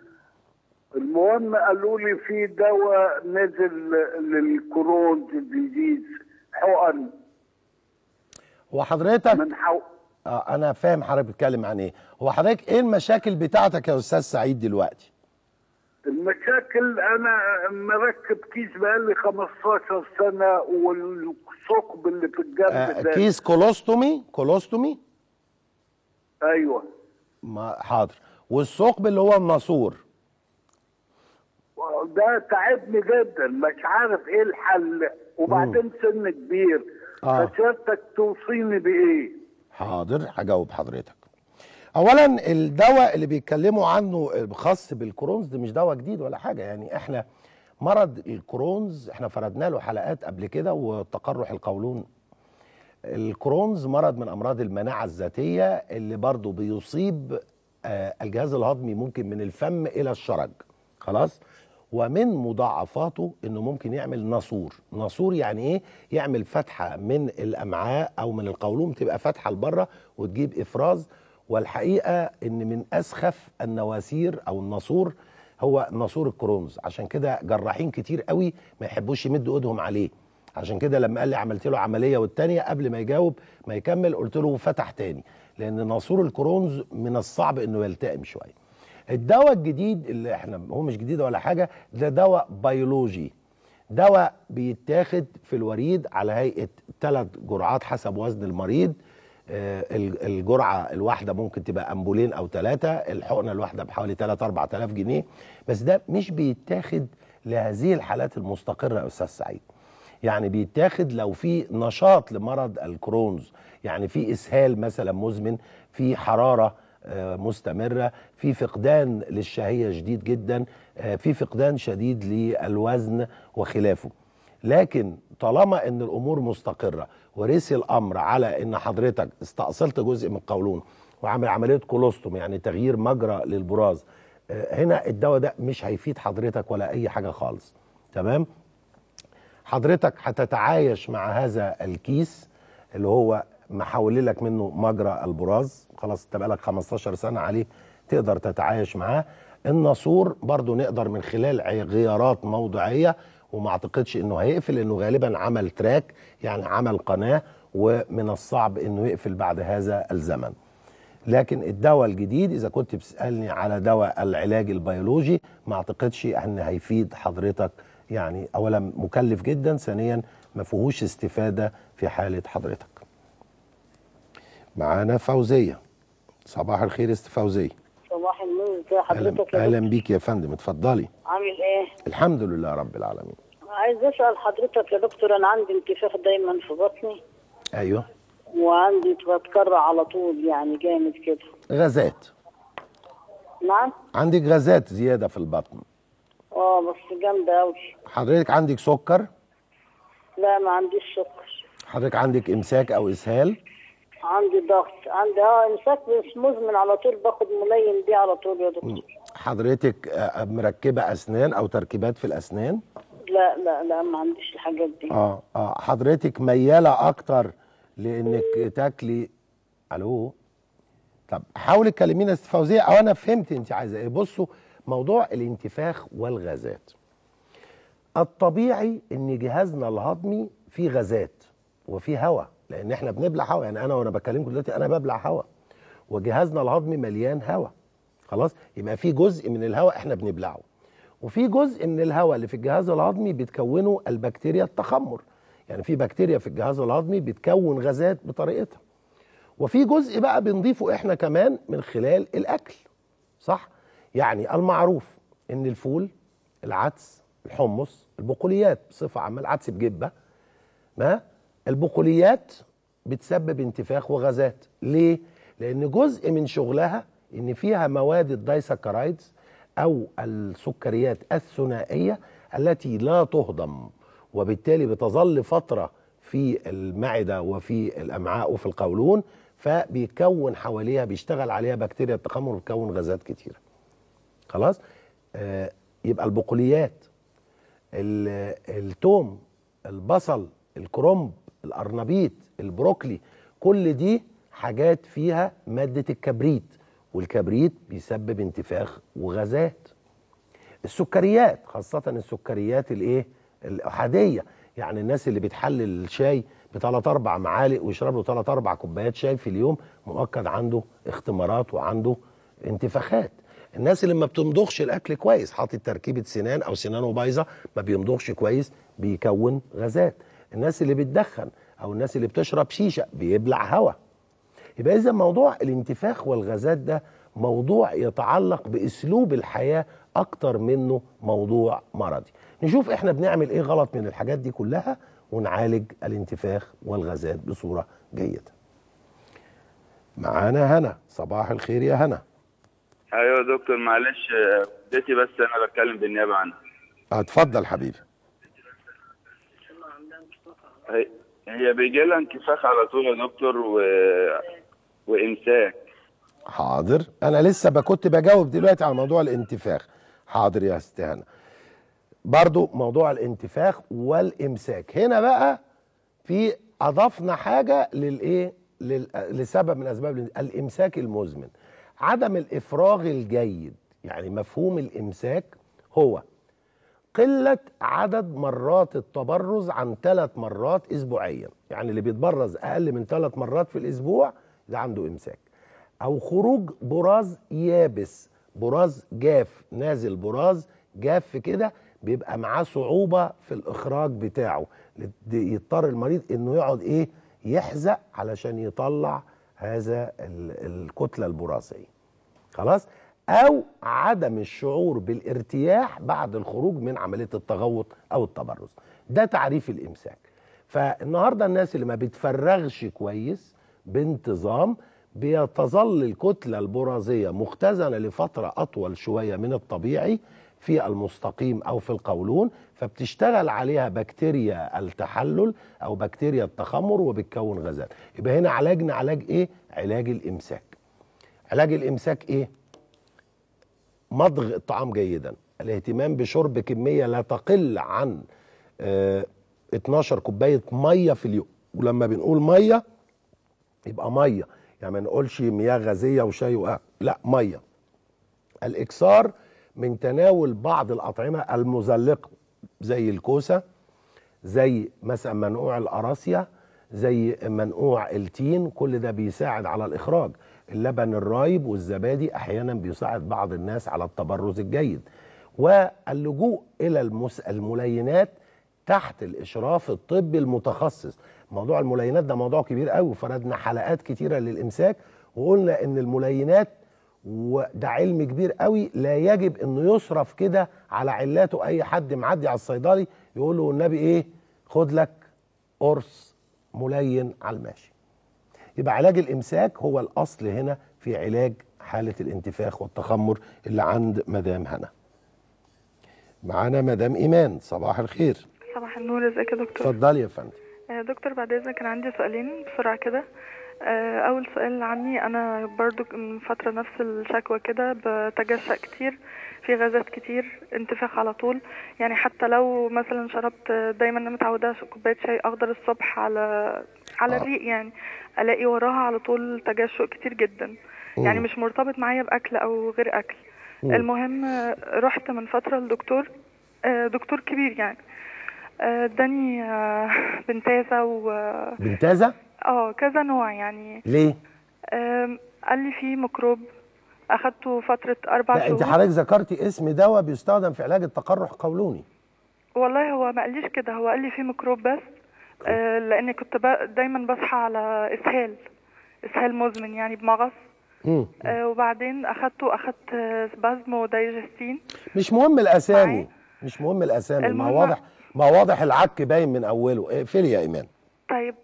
المهم قالوا لي في دواء نزل للكرون ديزيز حقن هو حضرتك من حو... آه انا فاهم حضرتك بتتكلم عن ايه هو حضرتك ايه المشاكل بتاعتك يا استاذ سعيد دلوقتي المشاكل انا مركب كيس بقالي 15 سنه والثقب اللي في الجنب آه ده كيس كولوستومي كولوستومي ايوه ما حاضر والثقب اللي هو الماسور ده تعبني جدا مش عارف ايه الحل وبعدين سن كبير آه. فسيادتك توصيني بايه؟ حاضر هجاوب حضرتك. اولا الدواء اللي بيتكلموا عنه الخاص بالكرونز ده مش دواء جديد ولا حاجه يعني احنا مرض الكرونز احنا فردنا له حلقات قبل كده وتقرح القولون الكرونز مرض من امراض المناعه الذاتيه اللي برضه بيصيب آه، الجهاز الهضمي ممكن من الفم الى الشرج خلاص ومن مضاعفاته انه ممكن يعمل ناسور ناسور يعني ايه يعمل فتحه من الامعاء او من القولون تبقى فتحه لبره وتجيب افراز والحقيقه ان من اسخف النواسير او الناسور هو ناسور الكرونز عشان كده جراحين كتير قوي ما يحبوش يمدوا ايدهم عليه عشان كده لما قال لي عملت له عمليه والتانيه قبل ما يجاوب ما يكمل قلت له فتح تاني لان ناسور الكرونز من الصعب انه يلتئم شويه الدواء الجديد اللي احنا هو مش جديد ولا حاجه ده دواء بيولوجي دواء بيتاخد في الوريد على هيئه ثلاث جرعات حسب وزن المريض آه، الجرعه الواحده ممكن تبقى امبولين او ثلاثه الحقنه الواحده بحوالي 3 4000 جنيه بس ده مش بيتاخد لهذه الحالات المستقره يا استاذ سعيد يعني بيتاخد لو في نشاط لمرض الكرونز يعني في اسهال مثلا مزمن في حراره آه، مستمره في فقدان للشهيه شديد جدا آه، في فقدان شديد للوزن وخلافه لكن طالما ان الامور مستقره ورثي الامر على ان حضرتك استأصلت جزء من القولون وعمل عمليه كولوستوم يعني تغيير مجرى للبراز آه، هنا الدواء ده مش هيفيد حضرتك ولا اي حاجه خالص تمام حضرتك هتتعايش مع هذا الكيس اللي هو محول لك منه مجرى البراز خلاص انت بقالك 15 سنه عليه تقدر تتعايش معاه الناصور برضو نقدر من خلال غيارات موضعية وما اعتقدش انه هيقفل لانه غالبا عمل تراك يعني عمل قناة ومن الصعب انه يقفل بعد هذا الزمن لكن الدواء الجديد اذا كنت بتسالني على دواء العلاج البيولوجي ما اعتقدش ان هيفيد حضرتك يعني اولا مكلف جدا ثانيا ما فيهوش استفاده في حاله حضرتك معانا فوزيه صباح الخير است فوزيه صباح النور ازي حضرتك اهلا بيك يا فندم اتفضلي عامل ايه الحمد لله رب العالمين عايز اسال حضرتك يا دكتور انا عندي انتفاخ دايما في بطني ايوه وعندي بتكرع على طول يعني جامد كده غازات نعم عندك غازات زياده في البطن اه بس جامده قوي حضرتك عندك سكر لا ما عنديش سكر حضرتك عندك امساك او اسهال عندي ضغط عندي اه امساك مزمن على طول باخد ملين دي على طول يا دكتور حضرتك آه، آه، مركبه اسنان او تركيبات في الاسنان لا لا لا ما عنديش الحاجات دي اه اه حضرتك مياله اكتر لانك تاكلي الو طب حاولي تكلمينا فوزيه او انا فهمت انت عايزه ايه بصوا موضوع الانتفاخ والغازات الطبيعي ان جهازنا الهضمي فيه غازات وفيه هواء لان احنا بنبلع هواء يعني انا وانا بكلمكم دلوقتي انا ببلع هواء وجهازنا الهضمي مليان هواء خلاص يبقى في جزء من الهواء احنا بنبلعه وفي جزء من الهواء اللي في الجهاز الهضمي بتكونه البكتيريا التخمر يعني في بكتيريا في الجهاز الهضمي بتكون غازات بطريقتها وفي جزء بقى بنضيفه احنا كمان من خلال الاكل صح يعني المعروف ان الفول العدس الحمص البقوليات بصفه عامه العدس بجبه ما البقوليات بتسبب انتفاخ وغازات ليه؟ لأن جزء من شغلها إن فيها مواد الدايسكرايدز أو السكريات الثنائية التي لا تهضم وبالتالي بتظل فترة في المعدة وفي الأمعاء وفي القولون فبيكون حواليها بيشتغل عليها بكتيريا التخمر بتكون غازات كتيرة خلاص آه يبقى البقوليات التوم البصل الكرومب القرنبيط البروكلي كل دي حاجات فيها ماده الكبريت والكبريت بيسبب انتفاخ وغازات السكريات خاصه السكريات الايه الاحاديه يعني الناس اللي بتحلل الشاي بثلاث اربع معالق ويشرب له ثلاث اربع كوبايات شاي في اليوم مؤكد عنده اختمارات وعنده انتفاخات الناس اللي ما بتمضغش الاكل كويس حاطط تركيبه سنان او سنانه بايظه ما بيمضغش كويس بيكون غازات الناس اللي بتدخن او الناس اللي بتشرب شيشه بيبلع هواء يبقى اذا موضوع الانتفاخ والغازات ده موضوع يتعلق باسلوب الحياه اكتر منه موضوع مرضي نشوف احنا بنعمل ايه غلط من الحاجات دي كلها ونعالج الانتفاخ والغازات بصوره جيده معانا هنا صباح الخير يا هنا ايوه دكتور معلش والدتي آه، بس انا بتكلم بالنيابه عنها آه، اتفضل حبيبي هي هي بيجي لها انكفاخ على طول يا دكتور و... وامساك حاضر انا لسه كنت بجاوب دلوقتي على موضوع الانتفاخ حاضر يا استهانه برضو موضوع الانتفاخ والامساك هنا بقى في اضفنا حاجه للايه لل... لسبب من اسباب الامساك المزمن عدم الافراغ الجيد يعني مفهوم الامساك هو قلة عدد مرات التبرز عن ثلاث مرات أسبوعيا يعني اللي بيتبرز أقل من ثلاث مرات في الأسبوع ده عنده إمساك أو خروج براز يابس براز جاف نازل براز جاف كده بيبقى معاه صعوبة في الإخراج بتاعه يضطر المريض إنه يقعد إيه يحزق علشان يطلع هذا الكتلة البرازية خلاص او عدم الشعور بالارتياح بعد الخروج من عمليه التغوط او التبرز ده تعريف الامساك فالنهارده الناس اللي ما بتفرغش كويس بانتظام بتظل الكتله البرازيه مختزنه لفتره اطول شويه من الطبيعي في المستقيم او في القولون فبتشتغل عليها بكتيريا التحلل او بكتيريا التخمر وبتكون غازات يبقى هنا علاجنا علاج ايه علاج الامساك علاج الامساك ايه مضغ الطعام جيدا الاهتمام بشرب كميه لا تقل عن 12 آه، كوبايه ميه في اليوم ولما بنقول ميه يبقى ميه يعني ما نقولش مياه غازيه وشاي وقع آه، لا ميه الاكثار من تناول بعض الاطعمه المزلقه زي الكوسه زي مثلا منقوع القراصيه زي منقوع التين كل ده بيساعد على الاخراج اللبن الرايب والزبادي احيانا بيساعد بعض الناس على التبرز الجيد واللجوء الى المس... الملينات تحت الاشراف الطبي المتخصص موضوع الملينات ده موضوع كبير قوي فردنا حلقات كتيره للامساك وقلنا ان الملينات وده علم كبير قوي لا يجب انه يصرف كده على علاته اي حد معدي على الصيدلي يقول له النبي ايه خد لك قرص ملين على الماشي يبقى علاج الامساك هو الاصل هنا في علاج حاله الانتفاخ والتخمر اللي عند مدام هنا معانا مدام ايمان صباح الخير صباح النور ازيك يا دكتور اتفضلي يا فندم آه، دكتور بعد اذنك كان عندي سؤالين بسرعه كده آه، اول سؤال عني انا برضو من فتره نفس الشكوى كده بتجشأ كتير في غازات كتير انتفاخ على طول يعني حتى لو مثلا شربت دايما انا متعوده كوبايه شاي اخضر الصبح على على آه. الريق يعني الاقي وراها على طول تجشؤ كتير جدا يعني مش مرتبط معايا باكل او غير اكل المهم رحت من فتره لدكتور آه، دكتور كبير يعني آه، اداني بنتازه و بنتازه اه كذا نوع يعني ليه قال لي في ميكروب اخذته فتره اربع شهور انت حضرتك ذكرتي اسم دواء بيستخدم في علاج التقرح قولوني والله هو ما قاليش كده هو قال لي في ميكروب بس آه، لاني كنت دايما بصحى على اسهال اسهال مزمن يعني بمغص آه، وبعدين اخدته اخدت سبازم ودايجستين مش مهم الاسامي مش مهم الاسامي ما واضح ما واضح العك باين من اوله اقفلي يا ايمان طيب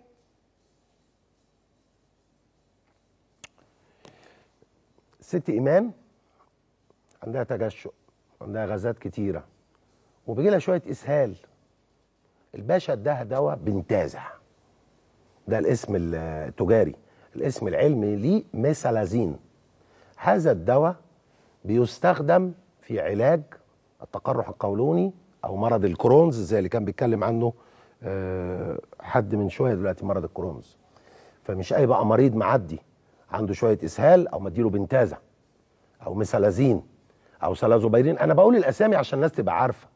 الست إمام عندها تجشؤ عندها غازات كتيرة وبيجي لها شوية إسهال الباشا اداها دواء بنتازع ده الاسم التجاري الاسم العلمي ليه ميسالازين هذا الدواء بيستخدم في علاج التقرح القولوني او مرض الكرونز زي اللي كان بيتكلم عنه آه، حد من شويه دلوقتي مرض الكرونز فمش اي بقى مريض معدي عنده شويه اسهال او مديله بنتازه او مسلازين او سلازوبيرين انا بقول الاسامي عشان الناس تبقى عارفه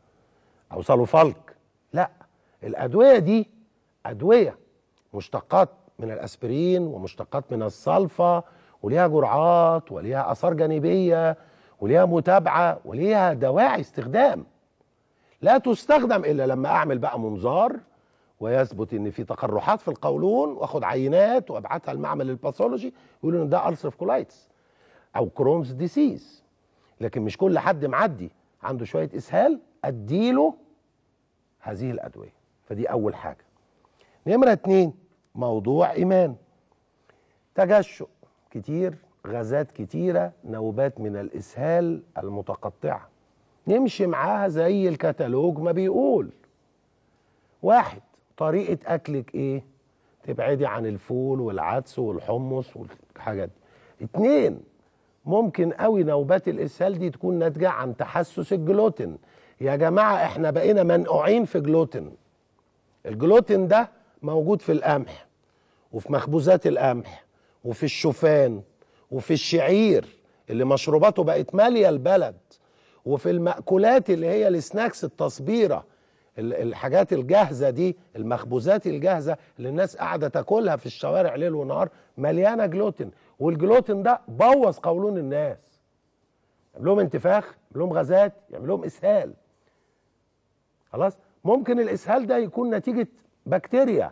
او سالوفالك لا الادويه دي ادويه مشتقات من الاسبرين ومشتقات من الصلفه وليها جرعات وليها اثار جانبيه وليها متابعه وليها دواعي استخدام لا تستخدم الا لما اعمل بقى منظار ويثبت ان في تقرحات في القولون واخد عينات وابعتها لمعمل الباثولوجي يقولوا ان ده ألسر كولايتس او كرونز ديسيز لكن مش كل حد معدي عنده شويه اسهال اديله هذه الادويه فدي اول حاجه نمره اتنين موضوع ايمان تجشؤ كتير غازات كتيره نوبات من الاسهال المتقطعه نمشي معاها زي الكتالوج ما بيقول واحد طريقه اكلك ايه تبعدي عن الفول والعدس والحمص والحاجات دي اتنين ممكن قوي نوبات الاسهال دي تكون ناتجه عن تحسس الجلوتين يا جماعه احنا بقينا منقوعين في جلوتين الجلوتين ده موجود في القمح وفي مخبوزات القمح وفي الشوفان وفي الشعير اللي مشروباته بقت ماليه البلد وفي المأكولات اللي هي السناكس التصبيره الحاجات الجاهزه دي المخبوزات الجاهزه اللي الناس قاعده تاكلها في الشوارع ليل ونهار مليانه جلوتين والجلوتين ده بوظ قولون الناس يعمل لهم انتفاخ يعمل لهم غازات يعمل لهم اسهال خلاص ممكن الاسهال ده يكون نتيجه بكتيريا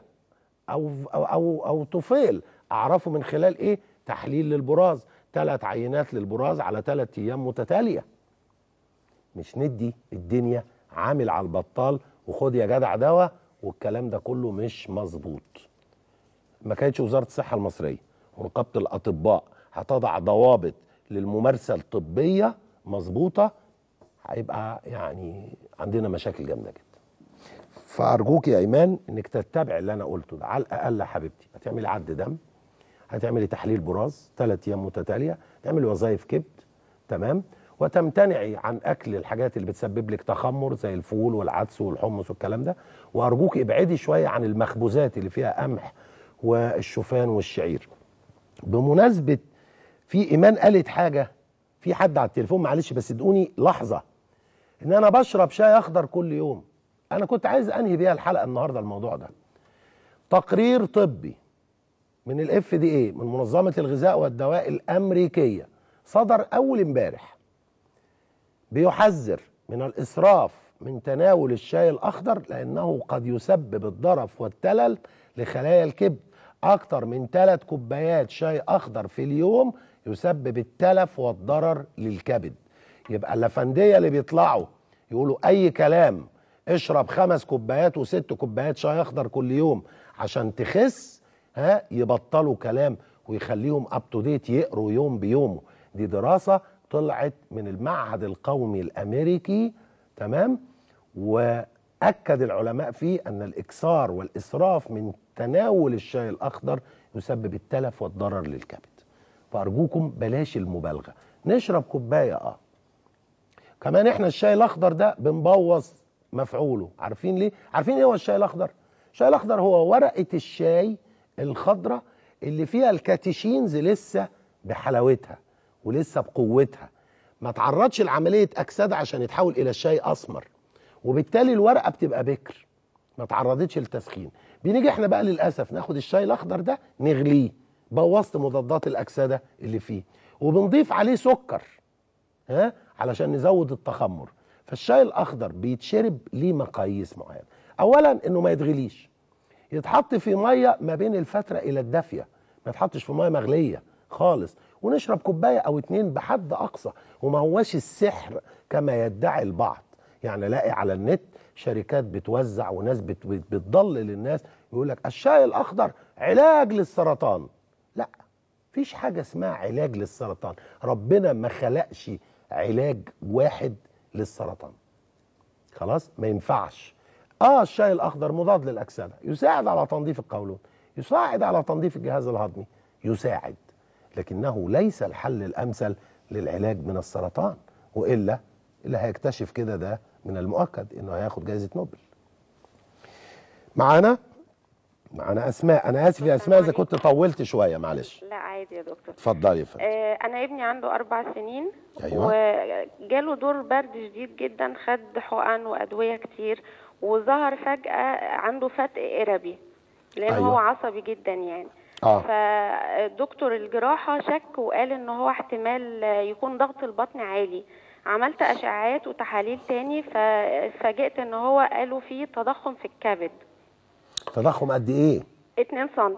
او او او, أو طفيل اعرفه من خلال ايه تحليل للبراز ثلاث عينات للبراز على ثلاث ايام متتاليه مش ندي الدنيا عامل على البطال وخد يا جدع دواء والكلام ده كله مش مظبوط ما كانتش وزاره الصحه المصريه ونقابه الاطباء هتضع ضوابط للممارسه الطبيه مظبوطه هيبقى يعني عندنا مشاكل جامده جدا فارجوك يا ايمان انك تتبع اللي انا قلته ده على الاقل يا حبيبتي هتعملي عد دم هتعملي تحليل براز ثلاث ايام متتاليه تعملي وظائف كبد تمام وتمتنعي عن اكل الحاجات اللي بتسبب لك تخمر زي الفول والعدس والحمص والكلام ده وارجوك ابعدي شويه عن المخبوزات اللي فيها قمح والشوفان والشعير بمناسبه في ايمان قالت حاجه في حد على التليفون معلش بس ادقوني لحظه ان انا بشرب شاي اخضر كل يوم انا كنت عايز انهي بيها الحلقه النهارده الموضوع ده تقرير طبي من الاف دي اي من منظمه الغذاء والدواء الامريكيه صدر اول امبارح بيحذر من الإسراف من تناول الشاي الأخضر لأنه قد يسبب الضرف والتلل لخلايا الكبد أكثر من ثلاث كوبايات شاي أخضر في اليوم يسبب التلف والضرر للكبد يبقى اللفندية اللي بيطلعوا يقولوا أي كلام اشرب خمس كوبايات وست كوبايات شاي أخضر كل يوم عشان تخس ها يبطلوا كلام ويخليهم اب تو ديت يقروا يوم بيومه دي دراسه طلعت من المعهد القومي الامريكي تمام واكد العلماء فيه ان الاكثار والاسراف من تناول الشاي الاخضر يسبب التلف والضرر للكبد فارجوكم بلاش المبالغه نشرب كوبايه اه كمان احنا الشاي الاخضر ده بنبوظ مفعوله عارفين ليه عارفين ايه هو الشاي الاخضر الشاي الاخضر هو ورقه الشاي الخضراء اللي فيها الكاتيشينز لسه بحلاوتها ولسه بقوتها ما تعرضش لعمليه اكسده عشان يتحول الى الشاي اسمر وبالتالي الورقه بتبقى بكر ما تعرضتش للتسخين بنيجي احنا بقى للاسف ناخد الشاي الاخضر ده نغليه بوظت مضادات الاكسده اللي فيه وبنضيف عليه سكر ها علشان نزود التخمر فالشاي الاخضر بيتشرب ليه مقاييس معينه اولا انه ما يتغليش يتحط في ميه ما بين الفتره الى الدافيه ما يتحطش في ميه مغليه خالص ونشرب كوبايه او اتنين بحد اقصى وما هواش السحر كما يدعي البعض يعني الاقي على النت شركات بتوزع وناس بتضلل الناس يقول لك الشاي الاخضر علاج للسرطان لا فيش حاجه اسمها علاج للسرطان ربنا ما خلقش علاج واحد للسرطان خلاص ما ينفعش اه الشاي الاخضر مضاد للاكسده يساعد على تنظيف القولون يساعد على تنظيف الجهاز الهضمي يساعد لكنه ليس الحل الامثل للعلاج من السرطان والا اللي هيكتشف كده ده من المؤكد انه هياخد جائزه نوبل. معانا معانا اسماء انا اسف يا اسماء اذا كنت طولت شويه معلش لا عادي يا دكتور اتفضلي يا فندم آه، انا ابني عنده اربع سنين ايوه وجاله دور برد شديد جدا خد حقن وادويه كتير وظهر فجاه عنده فتق قربي لان أيوة. هو عصبي جدا يعني آه. فدكتور الجراحه شك وقال ان هو احتمال يكون ضغط البطن عالي عملت اشعاعات وتحاليل تاني ففاجئت ان هو قالوا في تضخم في الكبد تضخم قد ايه 2 سم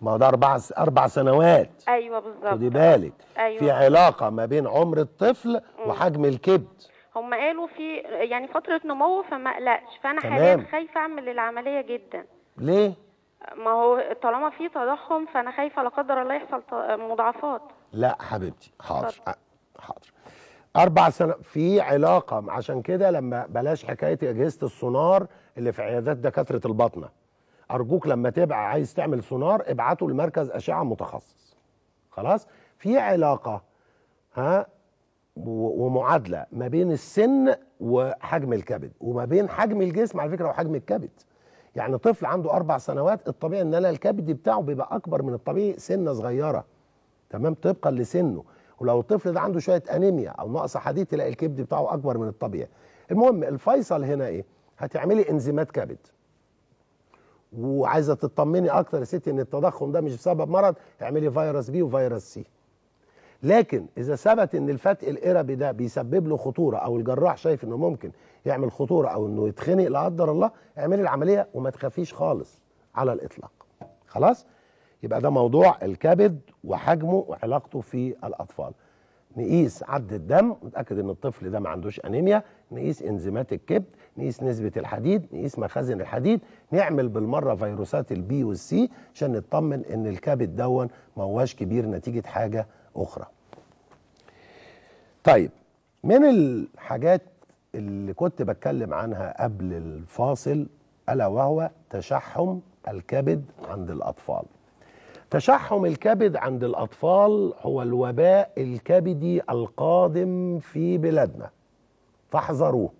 ما هو ده اربع اربع سنوات ايوه بالظبط خدي بالك أيوة. في علاقه ما بين عمر الطفل وحجم الكبد هم قالوا في يعني فتره نمو فما اقلقش فانا حاليا خايفه اعمل العمليه جدا ليه ما هو طالما في تضخم فانا خايفه لا قدر الله يحصل مضاعفات لا حبيبتي حاضر حاضر اربع سنوات في علاقه عشان كده لما بلاش حكايه اجهزه السونار اللي في عيادات دكاتره الباطنه ارجوك لما تبقى عايز تعمل سونار ابعته لمركز اشعه متخصص خلاص في علاقه ها ومعادله ما بين السن وحجم الكبد وما بين حجم الجسم على فكره وحجم الكبد يعني طفل عنده اربع سنوات الطبيعي ان انا الكبد بتاعه بيبقى اكبر من الطبيعي سنه صغيره تمام طبقا لسنه ولو الطفل ده عنده شويه انيميا او نقص حديد تلاقي الكبد بتاعه اكبر من الطبيعي المهم الفيصل هنا ايه هتعملي انزيمات كبد وعايزه تطمني اكتر يا ستي ان التضخم ده مش بسبب مرض اعملي فيروس بي وفيروس سي لكن اذا ثبت ان الفتق الاربي ده بيسبب له خطوره او الجراح شايف انه ممكن يعمل خطوره او انه يتخنق لا قدر الله اعملي العمليه وما تخافيش خالص على الاطلاق خلاص يبقى ده موضوع الكبد وحجمه وعلاقته في الاطفال نقيس عد الدم نتاكد ان الطفل ده ما عندوش انيميا نقيس انزيمات الكبد نقيس نسبه الحديد نقيس مخازن الحديد نعمل بالمره فيروسات البي والسي عشان نطمن ان الكبد دون ما هواش كبير نتيجه حاجه اخرى طيب من الحاجات اللي كنت بتكلم عنها قبل الفاصل الا وهو تشحم الكبد عند الاطفال تشحم الكبد عند الاطفال هو الوباء الكبدي القادم في بلادنا فاحذروه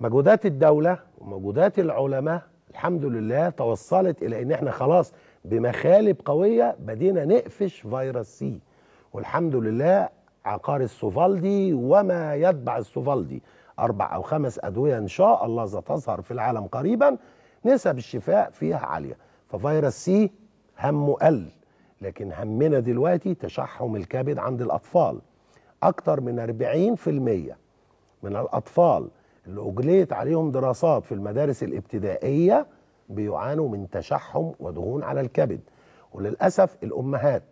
مجهودات الدوله ومجهودات العلماء الحمد لله توصلت الى ان احنا خلاص بمخالب قويه بدينا نقفش فيروس سي والحمد لله عقار السوفالدي وما يتبع السوفالدي اربع او خمس ادويه ان شاء الله ستظهر في العالم قريبا نسب الشفاء فيها عاليه ففيروس سي همه قل لكن همنا دلوقتي تشحم الكبد عند الاطفال اكتر من 40% من الاطفال اللي اجليت عليهم دراسات في المدارس الابتدائيه بيعانوا من تشحم ودهون على الكبد وللاسف الامهات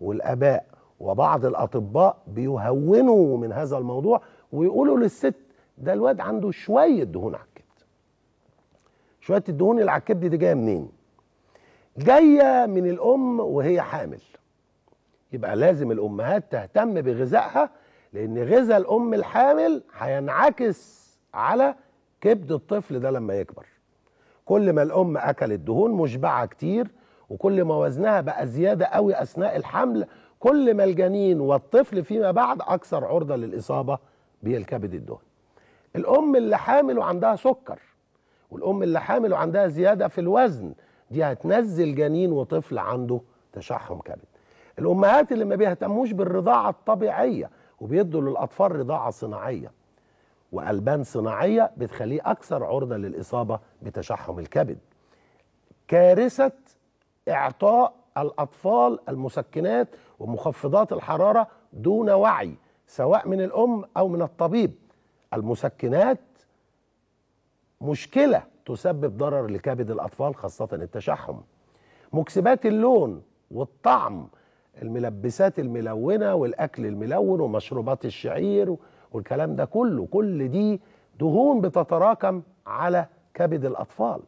والاباء وبعض الاطباء بيهونوا من هذا الموضوع ويقولوا للست ده الواد عنده شويه دهون على الكبد شويه الدهون اللي على الكبد دي جايه منين جايه من الام وهي حامل يبقى لازم الامهات تهتم بغذائها لان غذاء الام الحامل هينعكس على كبد الطفل ده لما يكبر كل ما الام اكلت دهون مشبعه كتير وكل ما وزنها بقى زياده قوي اثناء الحمل كل ما الجنين والطفل فيما بعد اكثر عرضه للاصابه بالكبد الدهني الام اللي حامل وعندها سكر والام اللي حامل وعندها زياده في الوزن دي هتنزل جنين وطفل عنده تشحم كبد الامهات اللي ما بيهتموش بالرضاعه الطبيعيه وبيدوا للاطفال رضاعه صناعيه وألبان صناعية بتخليه أكثر عرضة للإصابة بتشحم الكبد كارثة إعطاء الأطفال المسكنات ومخفضات الحرارة دون وعي سواء من الأم أو من الطبيب المسكنات مشكلة تسبب ضرر لكبد الأطفال خاصة التشحم مكسبات اللون والطعم الملبسات الملونة والأكل الملون ومشروبات الشعير والكلام ده كله كل دي دهون بتتراكم على كبد الأطفال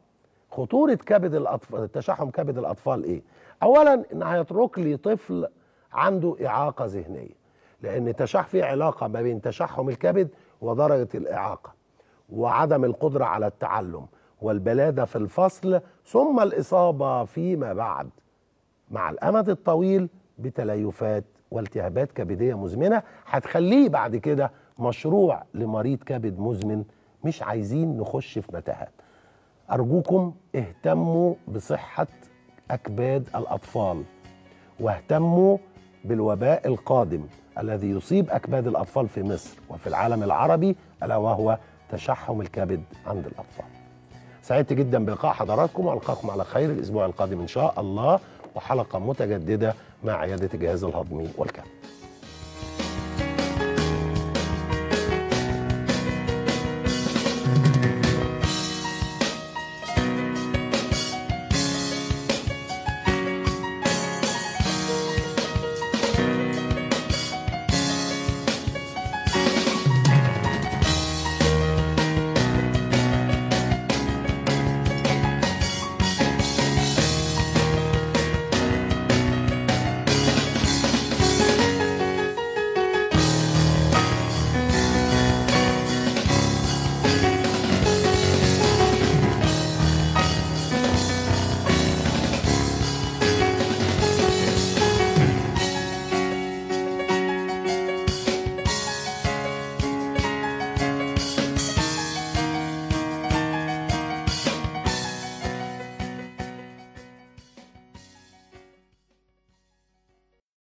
خطورة كبد الأطفال تشحم كبد الأطفال إيه؟ أولا إن هيترك لي طفل عنده إعاقة ذهنية لأن تشح في علاقة ما بين تشحم الكبد ودرجة الإعاقة وعدم القدرة على التعلم والبلادة في الفصل ثم الإصابة فيما بعد مع الأمد الطويل بتليفات والتهابات كبدية مزمنة هتخليه بعد كده مشروع لمريض كبد مزمن مش عايزين نخش في متاهات أرجوكم اهتموا بصحة أكباد الأطفال واهتموا بالوباء القادم الذي يصيب أكباد الأطفال في مصر وفي العالم العربي ألا وهو تشحم الكبد عند الأطفال سعدت جدا بلقاء حضراتكم وألقاكم على خير الأسبوع القادم إن شاء الله وحلقة متجددة مع عيادة الجهاز الهضمي والكبد